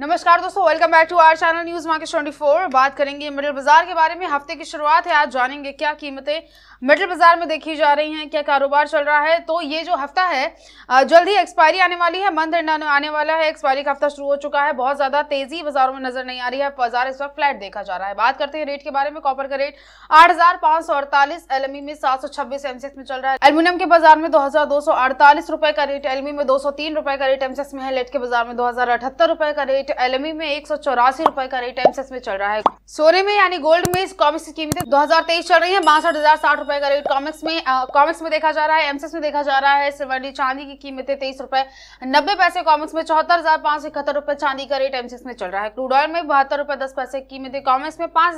नमस्कार दोस्तों welcome back to our channel news market four बात करेंगे मिडिल बाजार के बारे में हफ्ते की शुरुआत है आज जानेंगे क्या कीमतें मिडिल बाजार में देखी जा रही हैं क्या कारोबार चल रहा है तो ये जो हफ्ता है जल्द ही एक्सपायरी आने वाली है मंथ एंड आने वाला है एक्सपायरी का हफ्ता शुरू हो चुका है बहुत ज्यादा तेजी बाजारों में नजर नहीं आ रही है बाजार इस वक्त फ्लैट देखा जा रहा है बात करते हैं रेट के बारे में कॉपर का रेट आठ हजार पांच सौ अड़तालीस एलमी में सात सौ छब्बीस में चल रहा है एल्यूमिनियम के बाजार में दो हजार दो सौ अड़तालीस रुपए का रेट एलमी में दो सौ तीन रुपए का रेट एमसीएक्स में है लेट के बाजार में दो हजार अठहत्तर रुपए का रेट रेट एल में एक सौ का रेट एमसेस में चल रहा है सोने में यानी गोल्ड में कॉमिक्स की कीमतें 2023 चल रही है बासठ हजार साठ रुपए का रेट कॉमिक्स में कॉमिक्स में देखा जा रहा है एमसेस में देखा जा रहा है सिवर्णी चांदी की कीमतें तेईस रुपए नब्बे पैसे कॉमिक्स में चौहत्तर हजार पांच सौ इकहत्तर रुपए चांदी का रेट एमसेस में चल रहा है क्रूड ऑयल में बहत्तर रुपए दस पैसे कीमतें कॉमिक्स में पांच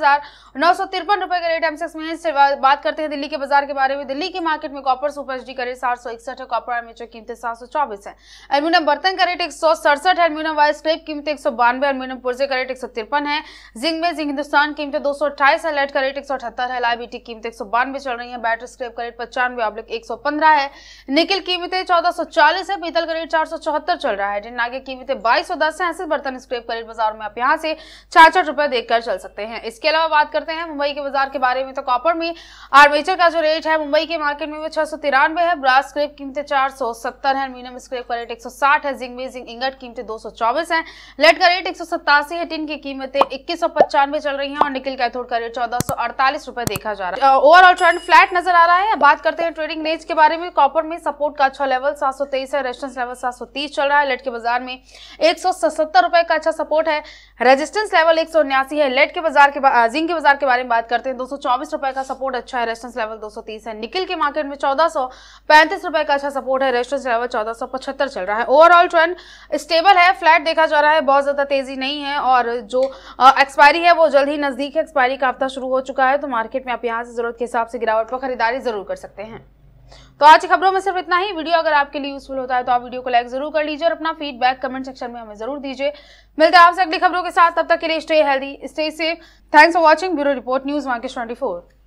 रुपए का रेट एमसेस में बात करते हैं दिल्ली के बाजार के बारे में दिल्ली के मार्केट में कॉपर सुपर एच का रेट सात सौ इकसठ है कॉपर एमेचर कीमतें सात सौ चौबीस है एल्यूमिनियम बर्तन का रेट एक सौ सड़सठ एल्यूमिनियम वाइस स्क्रेप कीमतें एक सौ बानवे और मीनम पुरजे का रेट एक सौ तिरपन है जिंग में जिंग हिंदुस्तान कीमतें दो सौ अठाईस है लाइट का रेट एक सौ अठहत्तर है लाइबीटी कीमतें एक सौ बानवे चल रही है बैटरी स्क्रेप का रेट पचानवे ऑब्लिक एक सौ पंद्रह है निकल कीमतें चौदह सौ चालीस है पीतल का रेट चार सौ चौहत्तर चल रहा है नागे कीमतें बाईस सौ दस है ऐसे बर्तन स्क्रेप का रेट बाजार में आप यहाँ से छाछठ रुपये देखकर चल सकते हैं इसके अलावा बात करते हैं मुंबई के बाजार के बारे में तो कॉपर में आर्मेचर का जो रेट है मुंबई के मार्केट में वो छह सौ तिरानवे है ब्रास स्क्रेप कीमतें चार सौ सत्तर है एल्मीनियम स्क्रेप का रेट एक सौ साठ है जिंग में जिंग इंगट कीमतें दो सौ चौबीस है लेट का रेट एक सौ सत्तासी है टिन की कीमतें इक्कीस सौ पचानवे चल रही हैं और निकल कैथोड का रेट चौदह सौ अड़तालीस रुपए देखा जा रहा है ओवरऑल ट्रेंड फ्लैट नजर आ रहा है बात करते हैं ट्रेडिंग रेंज के बारे में कॉपर में सपोर्ट का अच्छा लेवल सात सौ तेईस है रेजिस्टेंस लेवल सात सौ तीस चल रहा है लेट के बाजार में एक सौ सत्तर रुपए का अच्छा सपोर्ट है रेजिस्टेंस लेवल एक सौ उन्यासी है लेट के बाजार के जिंक के बाजार के बारे में बात करते हैं दो सौ चौबीस रुपए का सपोर्ट अच्छा है रेजिस्टेंस लेवल दो सौ तीस है निकल के मार्केट में चौदह सौ पैंतीस रुपए का अच्छा सपोर्ट है रेजिस्टेंस लेवल चौदह सौ पचहत्तर चल रहा है ओवरऑल ट्रेंड स्टेबल है फ्लैट देखा जा रहा है बहुत ज़्यादा तेज़ी नहीं है और जो एक्सपायरी है वो जल्द ही नज़दीक है एक्सपायरी का हफ्ता शुरू हो चुका है तो मार्केट में आप यहाँ से ज़रूरत के हिसाब से गिरावट पर खरीदारी ज़रूर कर सकते हैं तो आज की खबरों में सिर्फ इतना ही वीडियो अगर आपके लिए यूजफुल होता है तो आप वीडियो को लाइक जरूर कर लीजिए और अपना फीडबैक कमेंट सेक्शन में हमें जरूर दीजिए मिलते हैं आपसे अगली खबरों के साथ तब तक के लिए stay healthy stay safe thanks for watching bureau report news market twenty